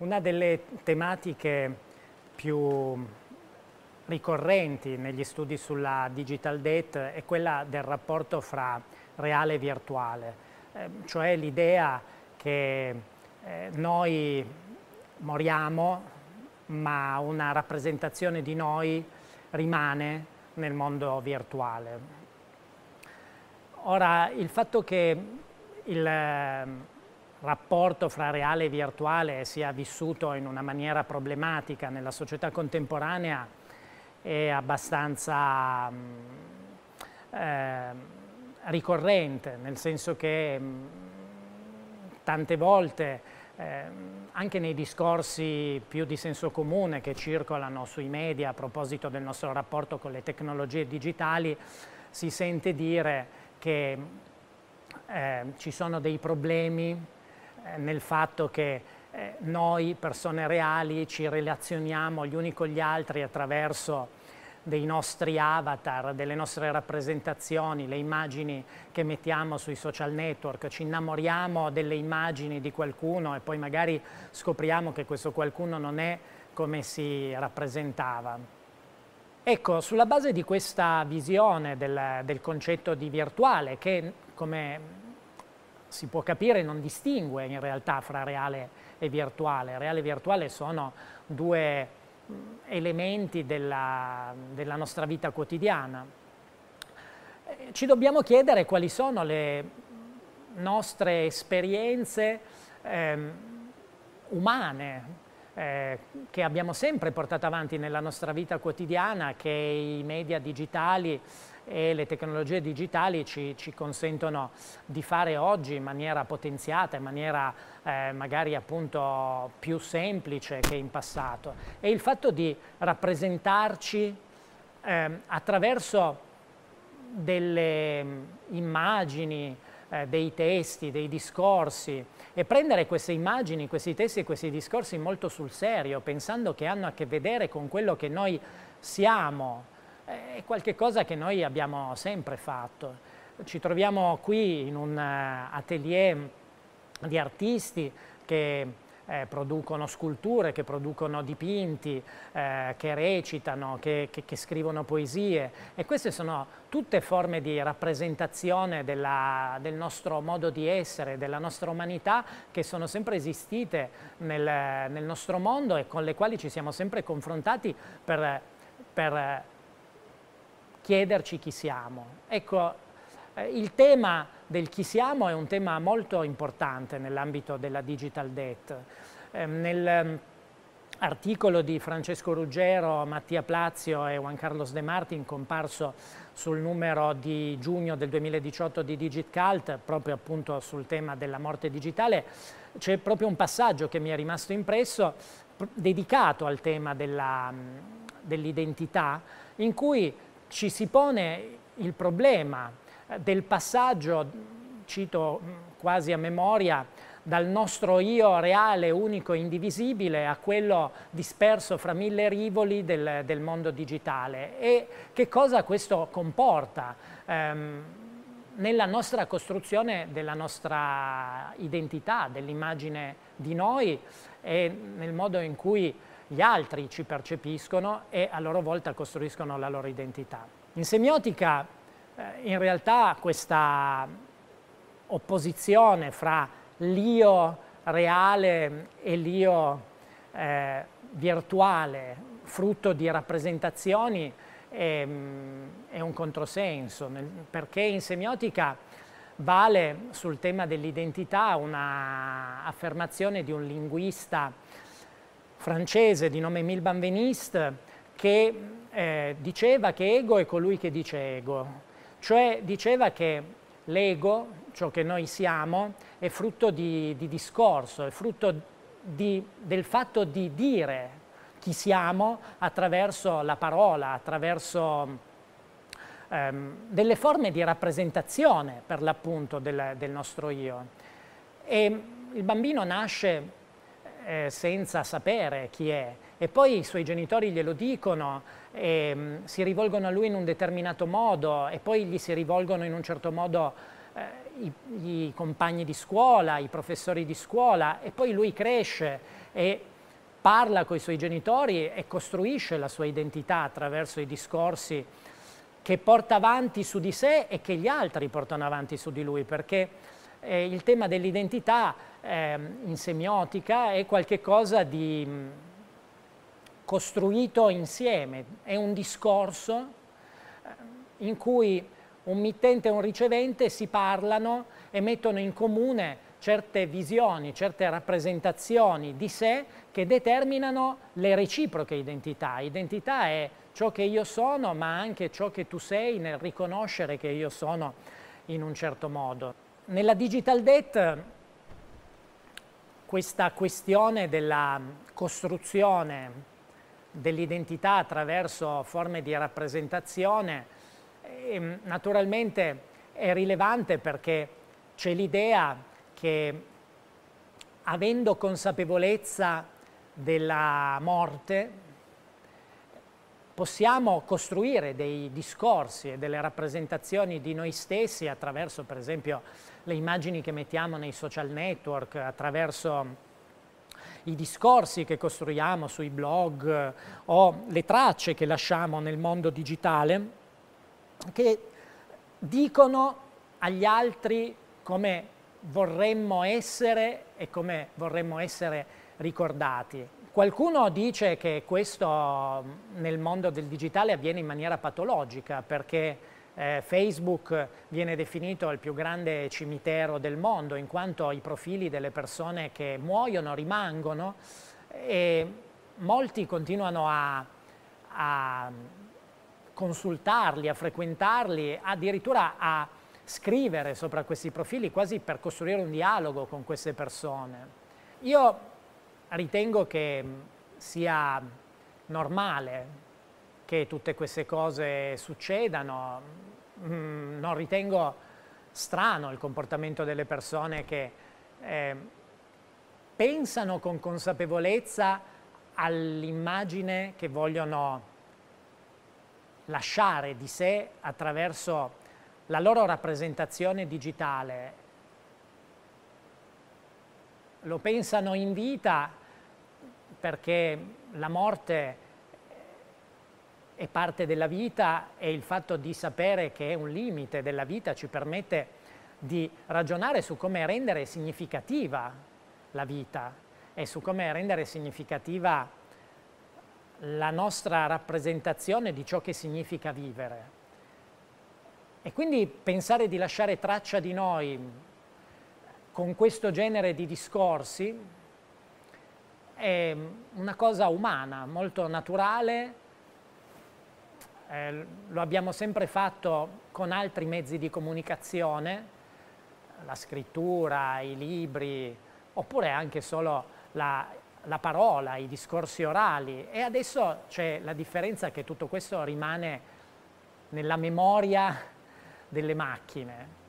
Una delle tematiche più ricorrenti negli studi sulla digital debt è quella del rapporto fra reale e virtuale, ehm, cioè l'idea che eh, noi moriamo ma una rappresentazione di noi rimane nel mondo virtuale. Ora, il fatto che il, ehm, rapporto fra reale e virtuale sia vissuto in una maniera problematica nella società contemporanea è abbastanza mm, eh, ricorrente, nel senso che mm, tante volte eh, anche nei discorsi più di senso comune che circolano sui media a proposito del nostro rapporto con le tecnologie digitali si sente dire che mm, eh, ci sono dei problemi eh, nel fatto che eh, noi persone reali ci relazioniamo gli uni con gli altri attraverso dei nostri avatar, delle nostre rappresentazioni, le immagini che mettiamo sui social network, ci innamoriamo delle immagini di qualcuno e poi magari scopriamo che questo qualcuno non è come si rappresentava. Ecco, sulla base di questa visione del, del concetto di virtuale, che come si può capire, non distingue in realtà fra reale e virtuale. Reale e virtuale sono due elementi della, della nostra vita quotidiana. Eh, ci dobbiamo chiedere quali sono le nostre esperienze eh, umane eh, che abbiamo sempre portato avanti nella nostra vita quotidiana, che i media digitali e le tecnologie digitali ci, ci, consentono di fare oggi in maniera potenziata, in maniera eh, magari appunto più semplice che in passato. E il fatto di rappresentarci eh, attraverso delle mm, immagini, eh, dei testi, dei discorsi e prendere queste immagini, questi testi e questi discorsi molto sul serio, pensando che hanno a che vedere con quello che noi siamo, eh, è qualcosa che noi abbiamo sempre fatto. Ci troviamo qui in un eh, atelier di artisti che eh, producono sculture, che producono dipinti, eh, che recitano, che, che, che, scrivono poesie e queste sono tutte forme di rappresentazione della, del nostro modo di essere, della nostra umanità che sono sempre esistite nel, nel nostro mondo e con le quali ci siamo sempre confrontati per, per chiederci chi siamo. Ecco, eh, il tema del chi siamo è un tema molto importante nell'ambito della digital debt. Eh, Nell'articolo ehm, di Francesco Ruggero, Mattia Plazio e Juan Carlos De Martin comparso sul numero di giugno del 2018 di DigitCult, proprio appunto sul tema della morte digitale, c'è proprio un passaggio che mi è rimasto impresso dedicato al tema dell'identità, dell in cui ci si pone il problema eh, del passaggio, cito mm, quasi a memoria, dal nostro io reale, unico e indivisibile a quello disperso fra mille rivoli del, del mondo digitale. E che cosa questo comporta ehm, nella nostra costruzione della nostra identità, dell'immagine di noi e nel modo in cui gli altri ci percepiscono e a loro volta costruiscono la loro identità. In semiotica eh, in realtà questa opposizione fra l'io reale e l'io eh, virtuale, frutto di rappresentazioni, è, ehm, è un controsenso, nel, perché in semiotica vale sul tema dell'identità una affermazione di un linguista francese di nome Milban Veniste che eh, diceva che ego è colui che dice ego, cioè diceva che l'ego, ciò che noi siamo, è frutto di, di discorso, è frutto di, del fatto di dire chi siamo attraverso la parola, attraverso ehm, delle forme di rappresentazione per l'appunto del, del nostro io. E il bambino nasce eh, senza sapere chi è e poi i suoi genitori glielo dicono, e, ehm, mh, si rivolgono a lui in un determinato modo e poi gli si rivolgono in un certo modo eh, i, i compagni di scuola, i professori di scuola e poi lui cresce e parla con i suoi genitori e costruisce la sua identità attraverso i discorsi che porta avanti su di sé e che gli altri portano avanti su di lui, perché eh, il tema dell'identità eh, in semiotica è qualcosa di mm, costruito insieme, è un discorso eh, in cui un mittente e un ricevente si parlano e mettono in comune certe visioni, certe rappresentazioni di sé che determinano le reciproche identità. Identità è ciò che io sono, ma anche ciò che tu sei nel riconoscere che io sono in un certo modo. Nella Digital Date questa questione della costruzione dell'identità attraverso forme di rappresentazione eh, naturalmente è rilevante perché c'è l'idea che avendo consapevolezza della morte, possiamo costruire dei discorsi e delle rappresentazioni di noi stessi attraverso per esempio le immagini che mettiamo nei social network, attraverso i discorsi che costruiamo sui blog eh, o le tracce che lasciamo nel mondo digitale che dicono agli altri come vorremmo essere e come vorremmo essere ricordati. Qualcuno dice che questo mm, nel mondo del digitale avviene in maniera patologica perché eh, Facebook viene definito il più grande cimitero del mondo in quanto i profili delle persone che muoiono rimangono e molti continuano a, a mm, consultarli, a frequentarli, addirittura a scrivere sopra questi profili quasi per costruire un dialogo con queste persone. Io ritengo che mm, sia normale che tutte queste cose succedano, mm, non ritengo strano il comportamento delle persone che eh, pensano con consapevolezza all'immagine che vogliono lasciare di sé attraverso la loro rappresentazione digitale. Lo pensano in vita perché la morte è parte della vita e il fatto di sapere che è un limite della vita ci permette di ragionare su come rendere significativa la vita e su come rendere significativa la nostra rappresentazione di ciò che significa vivere. E quindi pensare di lasciare traccia di noi con questo genere di discorsi è una cosa umana, molto naturale, eh, lo abbiamo sempre fatto con altri mezzi di comunicazione, la scrittura, i libri, oppure anche solo la, la parola, i discorsi orali. E adesso c'è la differenza che tutto questo rimane nella memoria delle macchine.